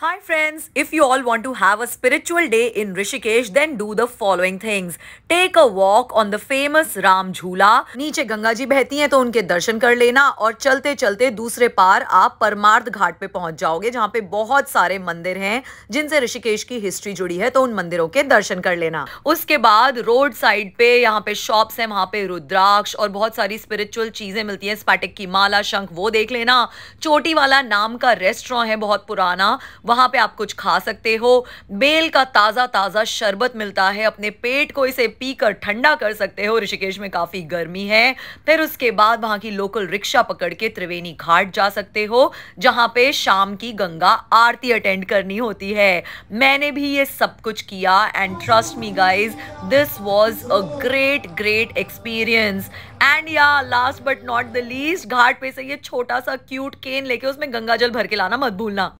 Hi friends, if you all want to have a spiritual day in Rishikesh, then do the following things. Take a walk on the famous Ram Jhula. नीचे गंगा जी बहती हैं तो उनके दर्शन कर लेना और चलते चलते दूसरे पार आप परमार्थ घाट पे पहुंच जाओगे जहाँ पे बहुत सारे मंदिर हैं जिनसे ऋषिकेश की हिस्ट्री जुड़ी है तो उन मंदिरों के दर्शन कर लेना उसके बाद रोड साइड पे यहाँ पे शॉप्स हैं वहाँ पे रुद्राक्ष और बहुत सारी स्पिरिचुअल चीजें मिलती हैं स्पैटिक की माला शंख वो देख लेना चोटी वाला नाम का रेस्टोरेंट है बहुत पुराना वहां पे आप कुछ खा सकते हो बेल का ताज़ा ताज़ा शरबत मिलता है अपने पेट को इसे पीकर ठंडा कर सकते हो ऋषिकेश में काफ़ी गर्मी है फिर उसके बाद वहाँ की लोकल रिक्शा पकड़ के त्रिवेणी घाट जा सकते हो जहाँ पे शाम की गंगा आरती अटेंड करनी होती है मैंने भी ये सब कुछ किया and trust me guys this was a great great experience and yeah last but not the least घाट पे से ये छोटा सा क्यूट केन लेके उसमें गंगा जल भर के लाना मत भूलना